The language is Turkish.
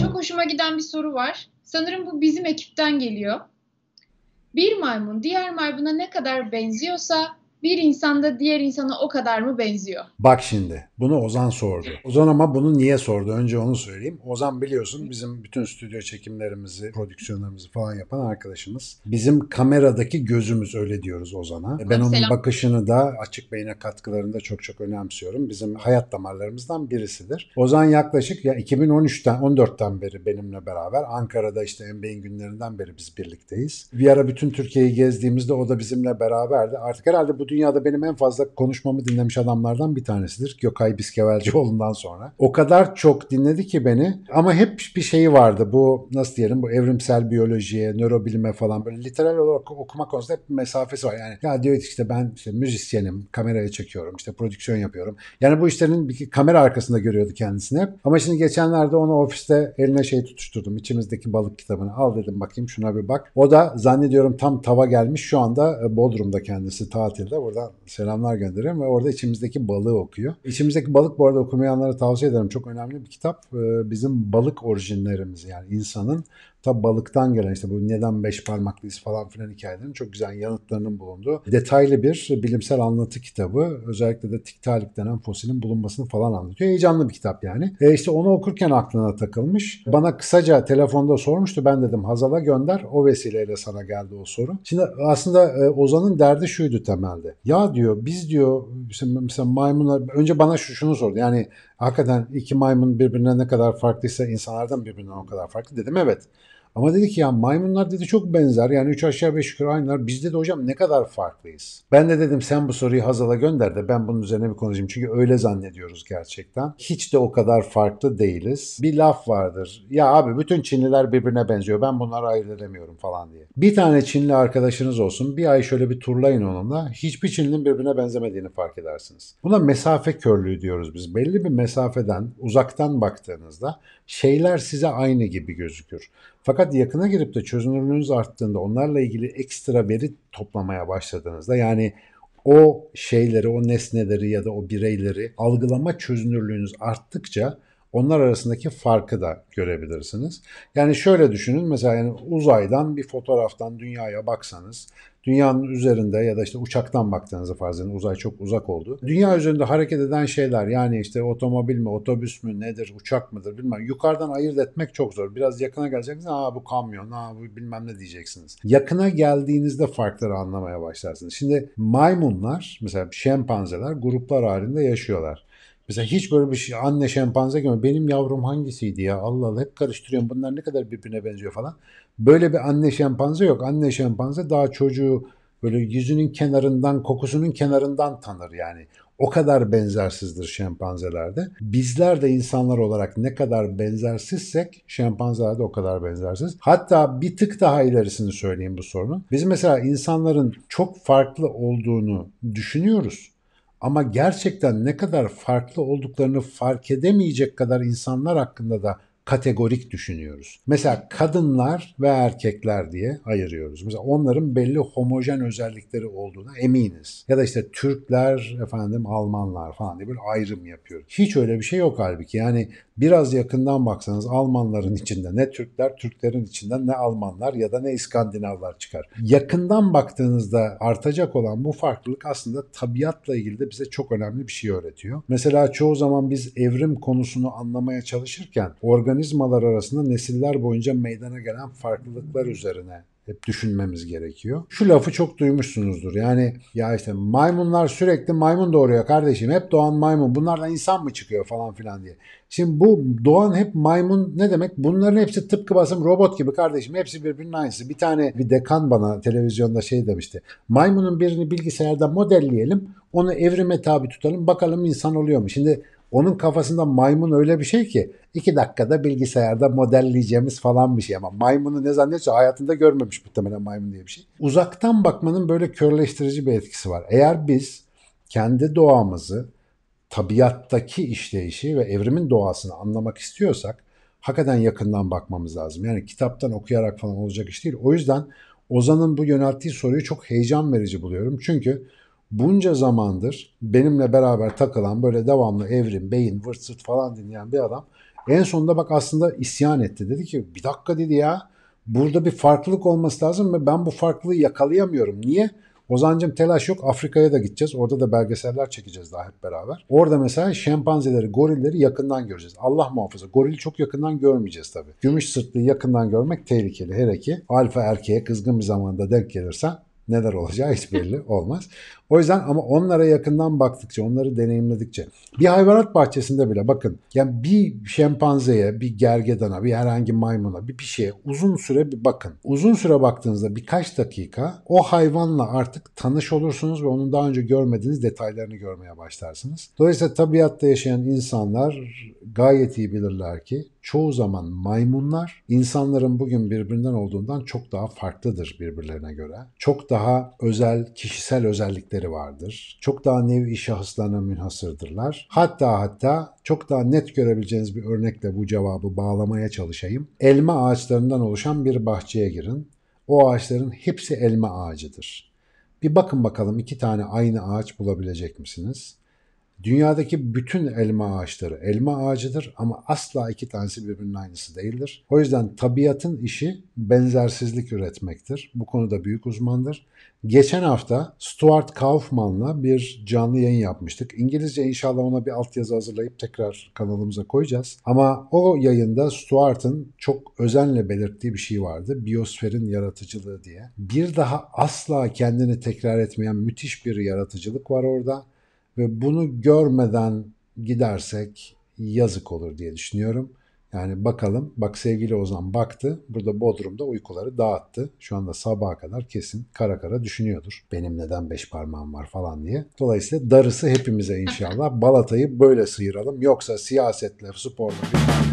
Çok hoşuma giden bir soru var. Sanırım bu bizim ekipten geliyor. Bir maymun diğer maymuna ne kadar benziyorsa bir insanda diğer insana o kadar mı benziyor? Bak şimdi bunu Ozan sordu. Ozan ama bunu niye sordu? Önce onu söyleyeyim. Ozan biliyorsun bizim bütün stüdyo çekimlerimizi, prodüksiyonlarımızı falan yapan arkadaşımız. Bizim kameradaki gözümüz öyle diyoruz Ozan'a. E, ben onun Selam. bakışını da açık beyne katkılarında çok çok önemsiyorum. Bizim hayat damarlarımızdan birisidir. Ozan yaklaşık ya 2013'ten 14'ten beri benimle beraber Ankara'da işte en beyin günlerinden beri biz birlikteyiz. Bir ara bütün Türkiye'yi gezdiğimizde o da bizimle beraberdi. Artık herhalde bu dünyada benim en fazla konuşmamı dinlemiş adamlardan bir tanesidir. Gökay Biskevercioğlu'ndan sonra. O kadar çok dinledi ki beni ama hep bir şeyi vardı. Bu nasıl diyelim bu evrimsel biyolojiye, nörobilime falan böyle literal olarak okuma konusunda hep mesafesi var. Yani ya diyor işte ben işte müzisyenim, kameraya çekiyorum, işte prodüksiyon yapıyorum. Yani bu işlerin bir kamera arkasında görüyordu kendisini hep. Ama şimdi geçenlerde onu ofiste eline şey tutuşturdum. İçimizdeki balık kitabını al dedim bakayım şuna bir bak. O da zannediyorum tam tava gelmiş. Şu anda e, Bodrum'da kendisi tatilde gönderiyor. Buradan selamlar gönderiyorum ve orada içimizdeki balığı okuyor. İçimizdeki balık bu arada okumayanlara tavsiye ederim. Çok önemli bir kitap. Ee, bizim balık orijinlerimiz yani insanın ta balıktan gelen işte bu neden beş parmaklıyız falan filan hikayelerinin çok güzel yanıtlarının bulunduğu detaylı bir bilimsel anlatı kitabı. Özellikle de tiktalik denen fosilin bulunmasını falan anlatıyor. Heyecanlı bir kitap yani. E işte onu okurken aklına takılmış. Bana kısaca telefonda sormuştu. Ben dedim Hazal'a gönder. O vesileyle sana geldi o soru. Şimdi aslında e, Ozan'ın derdi şuydu temelde söyledi. Ya diyor biz diyor mesela maymunlar önce bana şu, şunu sordu. Yani hakikaten iki maymun birbirinden ne kadar farklıysa insanlardan birbirinden o kadar farklı dedim evet. Ama dedi ki ya maymunlar dedi çok benzer yani üç aşağı beş yukarı aynılar. Biz de hocam ne kadar farklıyız. Ben de dedim sen bu soruyu Hazal'a gönder de ben bunun üzerine bir konuşayım. Çünkü öyle zannediyoruz gerçekten. Hiç de o kadar farklı değiliz. Bir laf vardır. Ya abi bütün Çinliler birbirine benziyor. Ben bunları ayırt edemiyorum falan diye. Bir tane Çinli arkadaşınız olsun. Bir ay şöyle bir turlayın onunla. Hiçbir Çinlinin birbirine benzemediğini fark edersiniz. Buna mesafe körlüğü diyoruz biz. Belli bir mesafeden uzaktan baktığınızda şeyler size aynı gibi gözükür. Fakat fakat yakına girip de çözünürlüğünüz arttığında onlarla ilgili ekstra veri toplamaya başladığınızda yani o şeyleri, o nesneleri ya da o bireyleri algılama çözünürlüğünüz arttıkça onlar arasındaki farkı da görebilirsiniz. Yani şöyle düşünün mesela yani uzaydan bir fotoğraftan dünyaya baksanız Dünyanın üzerinde ya da işte uçaktan baktığınızda farz edin uzay çok uzak oldu. Dünya üzerinde hareket eden şeyler yani işte otomobil mi, otobüs mü, nedir, uçak mıdır bilmem. Yukarıdan ayırt etmek çok zor. Biraz yakına geleceksiniz. Aa bu kamyon, aa bu bilmem ne diyeceksiniz. Yakına geldiğinizde farkları anlamaya başlarsınız. Şimdi maymunlar mesela şempanzeler gruplar halinde yaşıyorlar. Mesela hiç böyle bir şey anne şempanze gibi benim yavrum hangisiydi ya Allah Allah hep karıştırıyorum bunlar ne kadar birbirine benziyor falan. Böyle bir anne şempanze yok. Anne şempanze daha çocuğu böyle yüzünün kenarından kokusunun kenarından tanır yani. O kadar benzersizdir şempanzelerde. Bizler de insanlar olarak ne kadar benzersizsek şempanzelerde o kadar benzersiz. Hatta bir tık daha ilerisini söyleyeyim bu sorunun. Biz mesela insanların çok farklı olduğunu düşünüyoruz ama gerçekten ne kadar farklı olduklarını fark edemeyecek kadar insanlar hakkında da kategorik düşünüyoruz. Mesela kadınlar ve erkekler diye ayırıyoruz. Mesela onların belli homojen özellikleri olduğuna eminiz. Ya da işte Türkler, efendim Almanlar falan diye böyle ayrım yapıyoruz. Hiç öyle bir şey yok halbuki. Yani biraz yakından baksanız Almanların içinde ne Türkler, Türklerin içinde ne Almanlar ya da ne İskandinavlar çıkar. Yakından baktığınızda artacak olan bu farklılık aslında tabiatla ilgili de bize çok önemli bir şey öğretiyor. Mesela çoğu zaman biz evrim konusunu anlamaya çalışırken organik organizmalar arasında nesiller boyunca meydana gelen farklılıklar üzerine hep düşünmemiz gerekiyor. Şu lafı çok duymuşsunuzdur. Yani ya işte maymunlar sürekli maymun doğuruyor kardeşim. Hep doğan maymun. Bunlardan insan mı çıkıyor falan filan diye. Şimdi bu doğan hep maymun ne demek? Bunların hepsi tıpkı basım robot gibi kardeşim. Hepsi birbirinin aynısı. Bir tane bir dekan bana televizyonda şey demişti. Maymunun birini bilgisayarda modelleyelim. Onu evrime tabi tutalım. Bakalım insan oluyor mu? Şimdi onun kafasında maymun öyle bir şey ki iki dakikada bilgisayarda modelleyeceğimiz falan bir şey ama maymunu ne zannediyorsa hayatında görmemiş muhtemelen maymun diye bir şey. Uzaktan bakmanın böyle körleştirici bir etkisi var. Eğer biz kendi doğamızı, tabiattaki işleyişi ve evrimin doğasını anlamak istiyorsak hakikaten yakından bakmamız lazım. Yani kitaptan okuyarak falan olacak iş değil. O yüzden Ozan'ın bu yönelttiği soruyu çok heyecan verici buluyorum. Çünkü bunca zamandır benimle beraber takılan böyle devamlı evrim, beyin, vırt sırt falan dinleyen bir adam en sonunda bak aslında isyan etti. Dedi ki bir dakika dedi ya burada bir farklılık olması lazım ve ben bu farklılığı yakalayamıyorum. Niye? Ozancım telaş yok Afrika'ya da gideceğiz. Orada da belgeseller çekeceğiz daha hep beraber. Orada mesela şempanzeleri, gorilleri yakından göreceğiz. Allah muhafaza gorili çok yakından görmeyeceğiz tabii. Gümüş sırtlıyı yakından görmek tehlikeli. Hele ki alfa erkeğe kızgın bir zamanda denk gelirsen neler olacağı hiç belli olmaz. O yüzden ama onlara yakından baktıkça, onları deneyimledikçe bir hayvanat bahçesinde bile bakın yani bir şempanzeye, bir gergedana, bir herhangi maymuna, bir bir şeye uzun süre bir bakın. Uzun süre baktığınızda birkaç dakika o hayvanla artık tanış olursunuz ve onun daha önce görmediğiniz detaylarını görmeye başlarsınız. Dolayısıyla tabiatta yaşayan insanlar gayet iyi bilirler ki çoğu zaman maymunlar insanların bugün birbirinden olduğundan çok daha farklıdır birbirlerine göre. Çok daha özel, kişisel özellikleri özellikleri vardır. Çok daha nevi şahıslarına münhasırdırlar. Hatta hatta çok daha net görebileceğiniz bir örnekle bu cevabı bağlamaya çalışayım. Elma ağaçlarından oluşan bir bahçeye girin. O ağaçların hepsi elma ağacıdır. Bir bakın bakalım iki tane aynı ağaç bulabilecek misiniz? Dünyadaki bütün elma ağaçları elma ağacıdır ama asla iki tanesi birbirinin aynısı değildir. O yüzden tabiatın işi benzersizlik üretmektir. Bu konuda büyük uzmandır. Geçen hafta Stuart Kaufman'la bir canlı yayın yapmıştık. İngilizce inşallah ona bir altyazı hazırlayıp tekrar kanalımıza koyacağız. Ama o yayında Stuart'ın çok özenle belirttiği bir şey vardı. Biyosferin yaratıcılığı diye. Bir daha asla kendini tekrar etmeyen müthiş bir yaratıcılık var orada ve bunu görmeden gidersek yazık olur diye düşünüyorum. Yani bakalım. Bak sevgili Ozan baktı. Burada Bodrum'da uykuları dağıttı. Şu anda sabaha kadar kesin kara kara düşünüyordur. Benim neden beş parmağım var falan diye. Dolayısıyla darısı hepimize inşallah. Balatayı böyle sıyıralım. Yoksa siyasetle, sporla bir